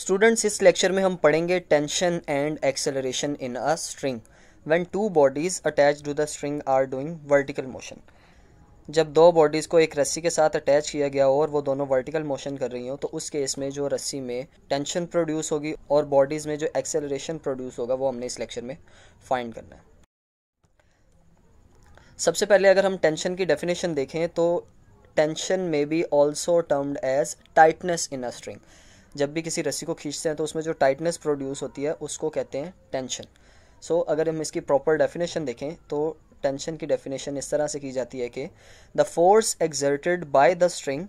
students इस lecture में हम पढ़ेंगे tension and acceleration in a string when two bodies attach to the string are doing vertical motion जब दो bodies को एक रस्सी के साथ अटैच किया गया हो और वो दोनों वर्टिकल मोशन कर रही हो तो उस केस में जो रस्सी में टेंशन प्रोड्यूस होगी और बॉडीज़ में जो एक्सेलरेशन प्रोड्यूस होगा वो हमने इस लेक्चर में फाइंड करना है सबसे पहले अगर हम टेंशन की डेफिनेशन देखें तो tension may be also termed as tightness in a string जब भी किसी रस्सी को खींचते हैं तो उसमें जो टाइटनेस प्रोड्यूस होती है उसको कहते हैं टेंशन सो so, अगर हम इसकी प्रॉपर डेफिनेशन देखें तो टेंशन की डेफिनेशन इस तरह से की जाती है कि the force exerted by the string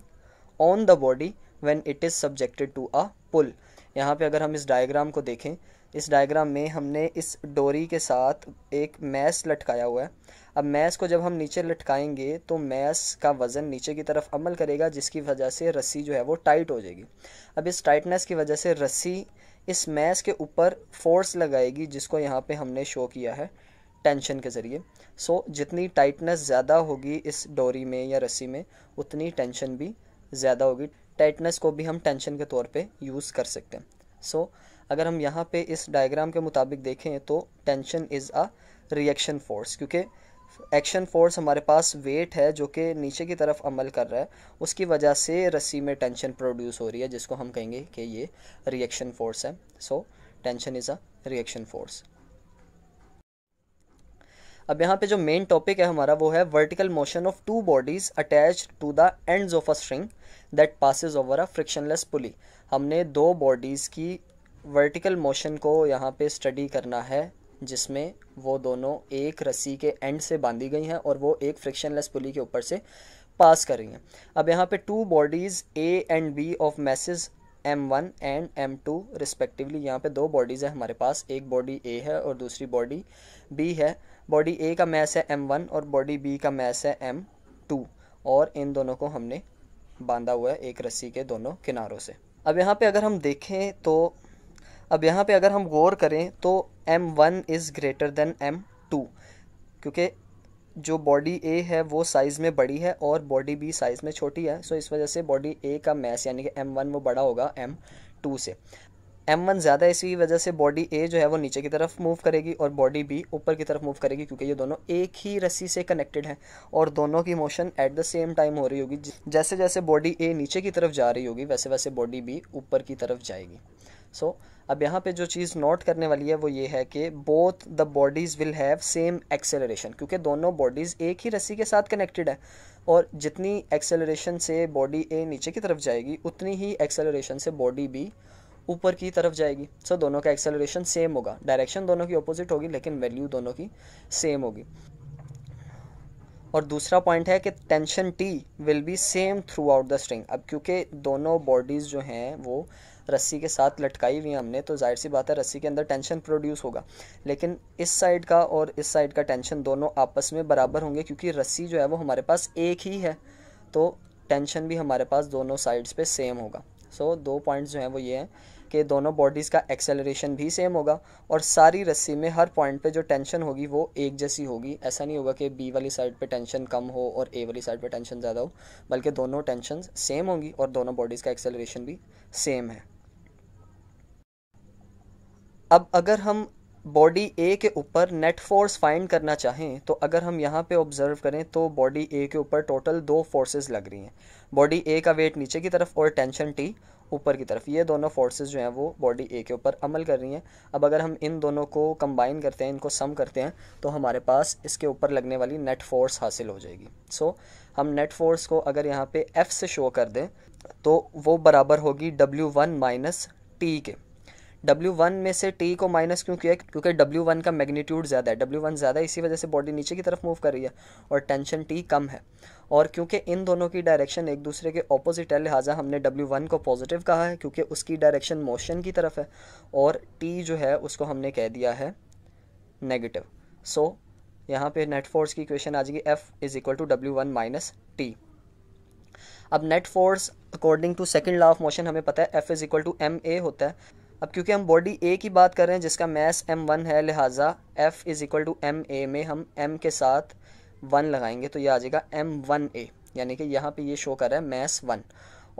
on the body when it is subjected to a pull यहाँ पे अगर हम इस डायग्राम को देखें इस डायग्राम में हमने इस डोरी के साथ एक मैस लटकाया हुआ है अब मैस को जब हम नीचे लटकाएंगे तो मैस का वज़न नीचे की तरफ अमल करेगा जिसकी वजह से रस्सी जो है वो टाइट हो जाएगी अब इस टाइटनेस की वजह से रस्सी इस मैस के ऊपर फोर्स लगाएगी जिसको यहाँ पे हमने शो किया है टेंशन के ज़रिए सो जितनी टाइटनेस ज़्यादा होगी इस डोरी में या रस्सी में उतनी टेंशन भी ज़्यादा होगी टाइटनेस को भी हम टेंशन के तौर पर यूज़ कर सकते हैं सो so, अगर हम यहाँ पे इस डायग्राम के मुताबिक देखें तो tension is a reaction force क्योंकि एक्शन फोर्स हमारे पास वेट है जो कि नीचे की तरफ अमल कर रहा है उसकी वजह से रस्सी में टेंशन प्रोड्यूस हो रही है जिसको हम कहेंगे कि ये रिएक्शन फोर्स है so tension is a reaction force अब यहाँ पे जो मेन टॉपिक है हमारा वो है vertical motion of two bodies attach to the ends of a string that passes over a frictionless pulley हमने दो बॉडीज़ की वर्टिकल मोशन को यहाँ पे स्टडी करना है जिसमें वो दोनों एक रस्सी के एंड से बांधी गई हैं और वो एक फ्रिक्शनलेस पुली के ऊपर से पास कर रही हैं अब यहाँ पे two bodies A and B of masses M one and M two respectively यहाँ पे दो बॉडीज़ हैं हमारे पास एक बॉडी ए है और दूसरी बॉडी बी है बॉडी ए का मैस है एम वन और बॉडी बी का मैस है एम टू और इन दोनों को हमने बांधा हुआ है एक रस्सी के दोनों किनारों से अब यहाँ पे अगर हम देखें तो अब यहाँ पे अगर हम गौर करें तो M one is greater than M two क्योंकि जो बॉडी ए है वो साइज़ में बड़ी है और बॉडी बी साइज़ में छोटी है सो इस वजह से बॉडी ए का मैस यानी कि एम वन वो बड़ा होगा एम टू से एम वन ज़्यादा इसी वजह से बॉडी ए जो है वो नीचे की तरफ मूव करेगी और बॉडी बी ऊपर की तरफ मूव करेगी क्योंकि ये दोनों एक ही रस्सी से कनेक्टेड हैं और दोनों की motion at the same time हो रही होगी जैसे जैसे बॉडी ए नीचे की तरफ जा रही होगी वैसे वैसे बॉडी बी ऊपर की तरफ जाएगी सो so, अब यहाँ पे जो चीज़ नोट करने वाली है वो ये है कि both the bodies will have same acceleration क्योंकि दोनों बॉडीज़ एक ही रस्सी के साथ कनेक्टेड है और जितनी एक्सेलरेशन से बॉडी ए नीचे की तरफ जाएगी उतनी ही एक्सेलरेशन से बॉडी बी ऊपर की तरफ जाएगी सो so, दोनों का एक्सेलरेशन सेम होगा डायरेक्शन दोनों की अपोजिट होगी लेकिन वैल्यू दोनों की सेम होगी और दूसरा पॉइंट है कि tension T will be same throughout the string अब क्योंकि दोनों बॉडीज़ जो हैं वो रस्सी के साथ लटकाई हुई हमने तो जाहिर सी बात है रस्सी के अंदर टेंशन प्रोड्यूस होगा लेकिन इस साइड का और इस साइड का टेंशन दोनों आपस में बराबर होंगे क्योंकि रस्सी जो है वो हमारे पास एक ही है तो टेंशन भी हमारे पास दोनों साइड्स पे सेम होगा सो so, दो पॉइंट्स जो हैं वो ये हैं कि दोनों बॉडीज़ का एक्सेलरेशन भी सेम होगा और सारी रस्सी में हर पॉइंट पे जो टेंशन होगी वो एक जैसी होगी ऐसा नहीं होगा कि बी वाली साइड पे टेंशन कम हो और ए वाली साइड पे टेंशन ज़्यादा हो बल्कि दोनों टेंशन सेम होंगी और दोनों बॉडीज़ का एक्सेलरेशन भी सेम है अब अगर हम बॉडी ए के ऊपर नेट फोर्स फाइंड करना चाहें तो अगर हम यहाँ पे ऑब्जर्व करें तो बॉडी ए के ऊपर टोटल दो फोर्सेस लग रही हैं बॉडी ए का वेट नीचे की तरफ और टेंशन टी ऊपर की तरफ ये दोनों फोर्सेस जो हैं वो बॉडी ए के ऊपर अमल कर रही हैं अब अगर हम इन दोनों को कंबाइन करते हैं इनको सम करते हैं तो हमारे पास इसके ऊपर लगने वाली नेट फोर्स हासिल हो जाएगी सो so, हम नेट फोर्स को अगर यहाँ पर एफ़ से शो कर दें तो वो बराबर होगी डब्ल्यू वन माइनस टी के डब्ल्यू वन में से टी को माइनस क्यों किया क्योंकि डब्ल्यू वन का मैग्नीट्यूड ज़्यादा है डब्ल्यू वन ज़्यादा है इसी वजह से बॉडी नीचे की तरफ मूव कर रही है और टेंशन टी कम है और क्योंकि इन दोनों की डायरेक्शन एक दूसरे के ऑपोजिट है लिहाजा हमने डब्ल्यू वन को पॉजिटिव कहा है क्योंकि उसकी डायरेक्शन मोशन की तरफ है और टी जो है उसको हमने कह दिया है नेगेटिव सो so, यहाँ पे नेट फोर्स की इक्वेशन आ जाएगी F is equal to W one minus T अब net force according to second law of motion हमें पता है F is equal to M A होता है अब क्योंकि हम बॉडी ए की बात कर रहे हैं जिसका मैस एम वन है लिहाजा F is equal to M A में हम एम के साथ वन लगाएंगे तो ये आ जाएगा एम वन ए यानी कि यहाँ पे ये शो कर रहा है मैस वन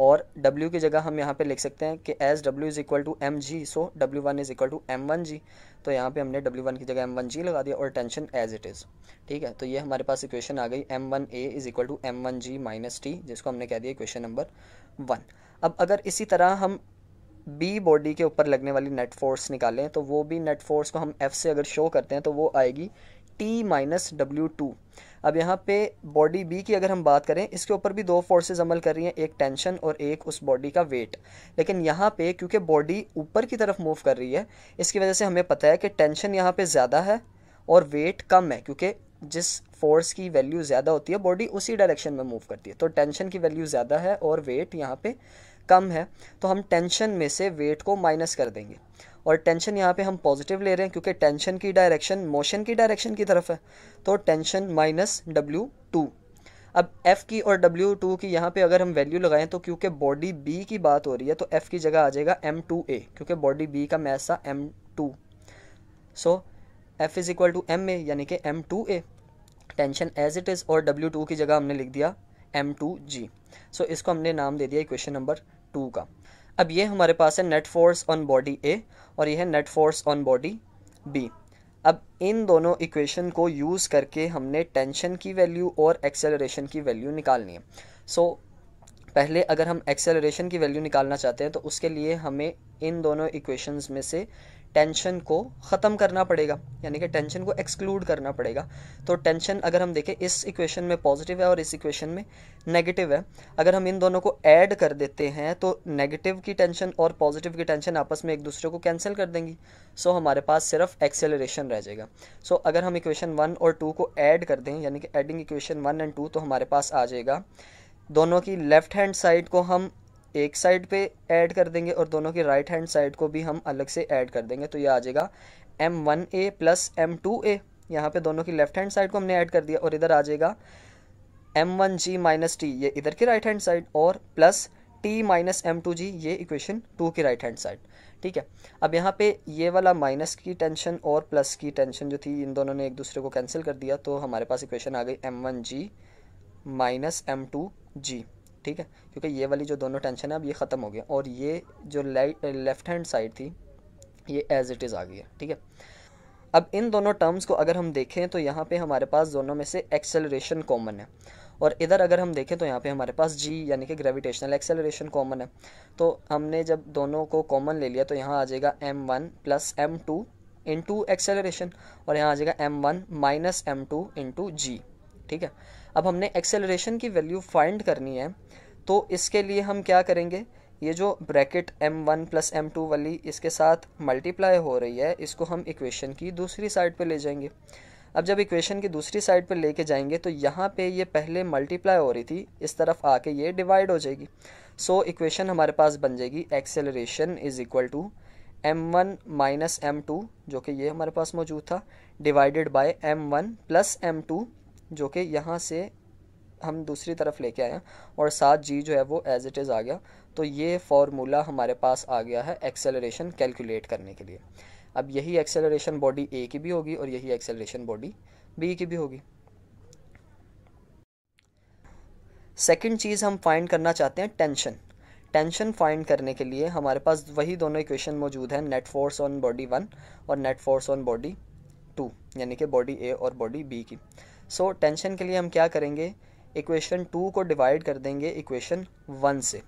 और W की जगह हम यहाँ पे लिख सकते हैं कि as W is equal to M G so W one is equal to M one G तो यहाँ पे हमने W1 की जगह एम वन जी लगा दिया और टेंशन एज इट इज़ ठीक है तो ये हमारे पास इक्वेशन आ गई M one A is equal to M one G minus T जिसको हमने कह दिया इक्वेशन नंबर वन अब अगर इसी तरह हम बी बॉडी के ऊपर लगने वाली नेट फोर्स निकालें तो वो भी नेट फोर्स को हम एफ से अगर शो करते हैं तो वो आएगी टी माइनस डब्ल्यू टू अब यहाँ पे बॉडी बी की अगर हम बात करें इसके ऊपर भी दो फोर्सेज अमल कर रही हैं एक टेंशन और एक उस बॉडी का वेट लेकिन यहाँ पे क्योंकि बॉडी ऊपर की तरफ मूव कर रही है इसकी वजह से हमें पता है कि टेंशन यहाँ पे ज़्यादा है और वेट कम है क्योंकि जिस फोर्स की वैल्यू ज़्यादा होती है बॉडी उसी डायरेक्शन में मूव करती है तो टेंशन की वैल्यू ज़्यादा है और वेट यहाँ पर कम है तो हम टेंशन में से वेट को माइनस कर देंगे और टेंशन यहाँ पे हम पॉजिटिव ले रहे हैं क्योंकि टेंशन की डायरेक्शन मोशन की डायरेक्शन की तरफ है तो टेंशन माइनस डब्ल्यू टू अब एफ़ की और डब्ल्यू टू की यहाँ पे अगर हम वैल्यू लगाएं तो क्योंकि बॉडी बी की बात हो रही है तो एफ़ की जगह आ जाएगा एम टू ए क्योंकि बॉडी बी का मैस था two so F is equal to M A यानी कि M two A tension as it is और डब्ल्यू टू की जगह हमने लिख दिया एम टू जी सो इसको हमने नाम दे दिया इक्वेशन नंबर टू का अब ये हमारे पास है net force on body A और ये है net force on body B अब इन दोनों इक्वेशन को यूज़ करके हमने टेंशन की वैल्यू और एक्सेलरेशन की वैल्यू निकालनी है सो so, पहले अगर हम एक्सेलरेशन की वैल्यू निकालना चाहते हैं तो उसके लिए हमें इन दोनों इक्वेशंस में से टेंशन को ख़त्म करना पड़ेगा यानी कि टेंशन को एक्सक्लूड करना पड़ेगा तो टेंशन अगर हम देखें इस इक्वेशन में पॉजिटिव है और इस इक्वेशन में नेगेटिव है अगर हम इन दोनों को ऐड कर देते हैं तो नेगेटिव की टेंशन और पॉजिटिव की टेंशन आपस में एक दूसरे को कैंसिल कर देंगी सो so, हमारे पास सिर्फ एक्सेलरेशन रह जाएगा सो so, अगर हम इक्वेशन वन और टू को ऐड कर दें यानी कि adding equation one and two तो हमारे पास आ जाएगा दोनों की लेफ़्ट हैंड साइड को हम एक साइड पे ऐड कर देंगे और दोनों की राइट हैंड साइड को भी हम अलग से ऐड कर देंगे तो ये आ जाएगा M one A plus M two A यहाँ पे दोनों की लेफ्ट हैंड साइड को हमने ऐड कर दिया और इधर आ जाएगा M one G minus T ये इधर की राइट हैंड साइड और plus T minus M two G ये इक्वेशन टू की राइट हैंड साइड ठीक है अब यहाँ पे ये वाला माइनस की टेंशन और प्लस की टेंशन जो थी इन दोनों ने एक दूसरे को कैंसिल कर दिया तो हमारे पास इक्वेशन आ गई M one G minus M two G ठीक है क्योंकि ये वाली जो दोनों टेंशन है अब ये ख़त्म हो गया और ये जो लेफ़्ट हैंड साइड थी ये एज इट इज़ आ गई है ठीक है अब इन दोनों टर्म्स को अगर हम देखें तो यहाँ पे हमारे पास दोनों में से एक्सेलरेशन कॉमन है और इधर अगर हम देखें तो यहाँ पे हमारे पास जी यानी कि ग्रेविटेशनल एक्सेलरेशन कॉमन है तो हमने जब दोनों को कॉमन ले लिया तो यहाँ आ जाएगा M one plus M two into acceleration और यहाँ आ जाएगा M one minus M two into G ठीक है अब हमने एक्सेलरेशन की वैल्यू फाइंड करनी है तो इसके लिए हम क्या करेंगे ये जो bracket m1 one plus M वाली इसके साथ मल्टीप्लाई हो रही है इसको हम इक्वेशन की दूसरी साइड पे ले जाएंगे अब जब इक्वेशन की दूसरी साइड पे लेके जाएंगे तो यहाँ पे ये पहले मल्टीप्लाई हो रही थी इस तरफ आके ये डिवाइड हो जाएगी सो so, इक्वेशन हमारे पास बन जाएगी acceleration is equal to M one minus M two जो कि ये हमारे पास मौजूद था divided by M one plus M two जो कि यहाँ से हम दूसरी तरफ लेके आए हैं और साथ जी जो है वो एज इट इज़ आ गया तो ये फॉर्मूला हमारे पास आ गया है एक्सेलरेशन कैलकुलेट करने के लिए अब यही एक्सेलरेशन बॉडी ए की भी होगी और यही एक्सेलरेशन बॉडी बी की भी होगी सेकंड चीज़ हम फाइंड करना चाहते हैं टेंशन टेंशन फाइंड करने के लिए हमारे पास वही दोनों इक्वेशन मौजूद हैं net force on body one और net force on body two यानी कि बॉडी ए और बॉडी बी की सो so, टेंशन के लिए हम क्या करेंगे इक्वेशन टू को डिवाइड कर देंगे इक्वेशन वन से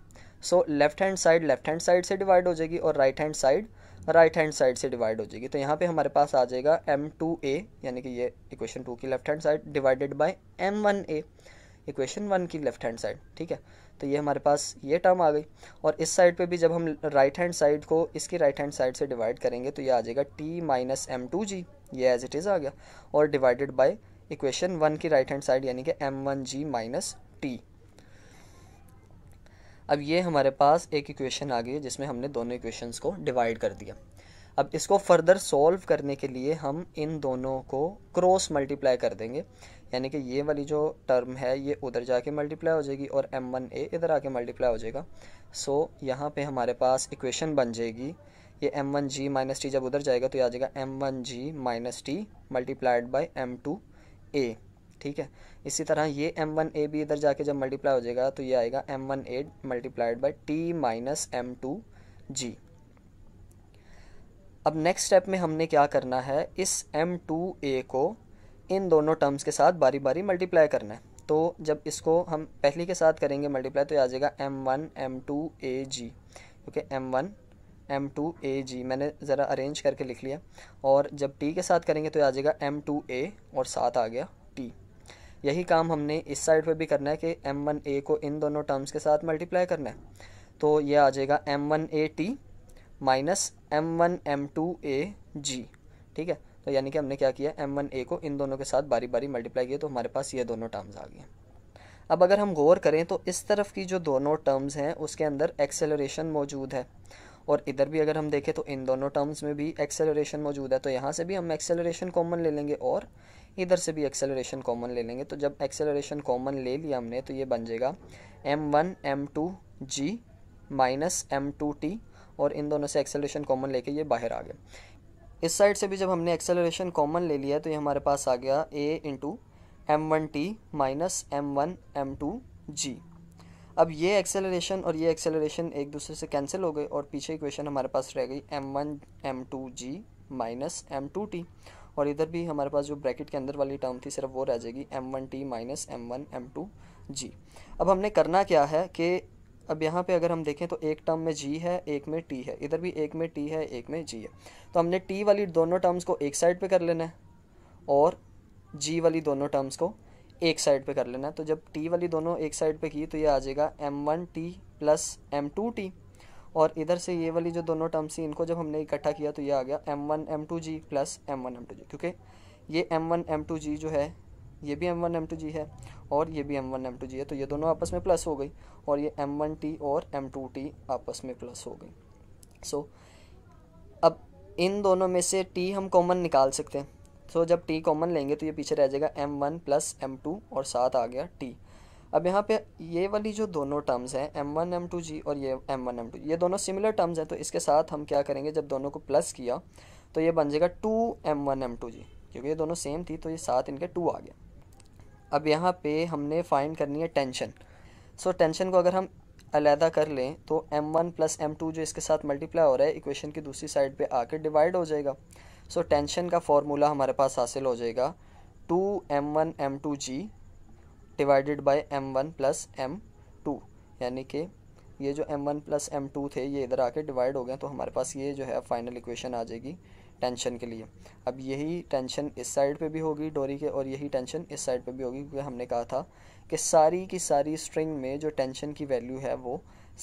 so left hand side left hand side से डिवाइड हो जाएगी और right hand side right hand side से डिवाइड हो जाएगी तो यहाँ पे हमारे पास आ जाएगा एम टू ए यानी कि ये इक्वेशन टू की left hand side divided by M one A equation one की लेफ्ट हैंड साइड ठीक है तो ये हमारे पास ये टर्म आ गई और इस साइड पे भी जब हम राइट हैंड साइड को इसकी राइट हैंड साइड से डिवाइड करेंगे तो ये आ जाएगा T minus M two G ये एज इट इज़ आ गया और डिवाइडेड बाई इक्वेशन वन की राइट हैंड साइड यानी कि M one G minus T अब ये हमारे पास एक इक्वेशन आ गई है जिसमें हमने दोनों इक्वेशंस को डिवाइड कर दिया अब इसको फर्दर सॉल्व करने के लिए हम इन दोनों को क्रॉस मल्टीप्लाई कर देंगे यानी कि ये वाली जो टर्म है ये उधर जाके मल्टीप्लाई हो जाएगी और एम वन ए इधर आके मल्टीप्लाई हो जाएगा सो यहाँ पे हमारे पास इक्वेशन बन जाएगी ये M one G minus T जब उधर जाएगा तो ये आ जाएगा M one G minus T multiplied by M two A ठीक है इसी तरह ये एम वन ए भी इधर जाके जब मल्टीप्लाई हो जाएगा तो ये आएगा M one A multiplied by T minus M two G अब नेक्स्ट स्टेप में हमने क्या करना है इस एम टू ए को इन दोनों टर्म्स के साथ बारी बारी मल्टीप्लाई करना है तो जब इसको हम पहली के साथ करेंगे मल्टीप्लाई तो आ जाएगा M one M two A G okay M one M two A G मैंने ज़रा अरेंज करके लिख लिया और जब टी के साथ करेंगे तो आ जाएगा एम टू ए और साथ आ गया टी यही काम हमने इस साइड पे भी करना है कि एम वन ए को इन दोनों टर्म्स के साथ मल्टीप्लाई करना है तो ये आ जाएगा M one A T minus M one M two A G ठीक है तो यानी कि हमने क्या किया एम वन ए को इन दोनों के साथ बारी बारी मल्टीप्लाई किया तो हमारे पास ये दोनों टर्म्स आ गए अब अगर हम गौर करें तो इस तरफ की जो दोनों टर्म्स हैं उसके अंदर एक्सेलरेशन मौजूद है और इधर भी अगर हम देखें तो इन दोनों टर्म्स में भी एक्सेलरेशन मौजूद है तो यहाँ से भी हम एक्सेलरेशन कॉमन ले लेंगे और इधर से भी एक्सेलरेशन कॉमन ले लेंगे तो जब एक्सेलरेशन कॉमन ले लिया हमने तो ये बन जाएगा M one M two G minus M two T और इन दोनों से एक्सेलरेशन कॉमन लेके ये बाहर आ गया इस साइड से भी जब हमने एक्सेलरेशन कॉमन ले लिया तो ये हमारे पास आ गया A into M one T minus M one M two G अब ये एक्सेलरेशन और ये एक्सेलरेशन एक दूसरे से कैंसिल हो गए और पीछे इक्वेशन हमारे पास रह गई M one M two G minus M two T और इधर भी हमारे पास जो ब्रैकेट के अंदर वाली टर्म थी सिर्फ वो रह जाएगी M one T minus M one M two G अब हमने करना क्या है कि अब यहाँ पे अगर हम देखें तो एक टर्म में जी है एक में टी है इधर भी एक में टी है एक में जी है तो हमने टी वाली दोनों टर्म्स को एक साइड पर कर लेना है और जी वाली दोनों टर्म्स को एक साइड पे कर लेना है तो जब टी वाली दोनों एक साइड पे की तो ये आ जाएगा M one T plus M two T और इधर से ये वाली जो दोनों टर्म्स थी इनको जब हमने इकट्ठा किया तो ये आ गया M one M two G plus M one M two G क्योंकि ये M one M two G जो है ये भी M one M two G है और ये भी M one M two G है तो ये दोनों आपस में प्लस हो गई और ये एम वन टी और एम टू टी आपस में प्लस हो गई सो so, अब इन दोनों में से टी हम कॉमन निकाल सकते हैं सो so, जब टी कॉमन लेंगे तो ये पीछे रह जाएगा M one plus M two और साथ आ गया टी अब यहाँ पे ये वाली जो दोनों टर्म्स हैं M one M two G और ये एम वन एम टू ये दोनों सिमिलर टर्म्स हैं तो इसके साथ हम क्या करेंगे जब दोनों को प्लस किया तो ये बन जाएगा two M one M two G क्योंकि ये दोनों सेम थी तो ये साथ इनके टू आ गया अब यहाँ पे हमने फाइंड करनी है टेंशन सो so, टेंशन को अगर हम अलहदा कर लें तो M one plus M two जो इसके साथ मल्टीप्लाई हो रहा है इक्वेशन की दूसरी साइड पर आकर डिवाइड हो जाएगा सो टेंशन का फॉर्मूला हमारे पास हासिल हो जाएगा two M one M two G divided by M one plus M two यानी कि ये जो M one plus M two थे ये इधर आके डिवाइड हो गए तो हमारे पास ये जो है फाइनल इक्वेशन आ जाएगी टेंशन के लिए अब यही टेंशन इस साइड पे भी होगी डोरी के और यही टेंशन इस साइड पे भी होगी क्योंकि हमने कहा था कि सारी की सारी स्ट्रिंग में जो टेंशन की वैल्यू है वो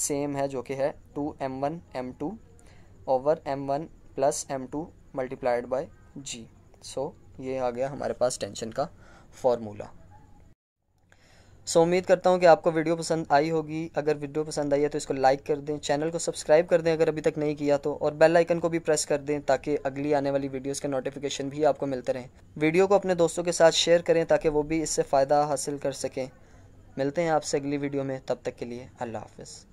सेम है जो कि है two M one M two over M one plus M two multiplied by G so ये आ गया हमारे पास टेंशन का फॉर्मूला सो so, उम्मीद करता हूँ कि आपको वीडियो पसंद आई होगी अगर वीडियो पसंद आई है तो इसको लाइक कर दें चैनल को सब्सक्राइब कर दें अगर अभी तक नहीं किया तो और बेल आइकन को भी प्रेस कर दें ताकि अगली आने वाली वीडियोस के नोटिफिकेशन भी आपको मिलते रहें वीडियो को अपने दोस्तों के साथ शेयर करें ताकि वो भी इससे फ़ायदा हासिल कर सकें मिलते हैं आपसे अगली वीडियो में तब तक के लिए अल्लाह हाफिज़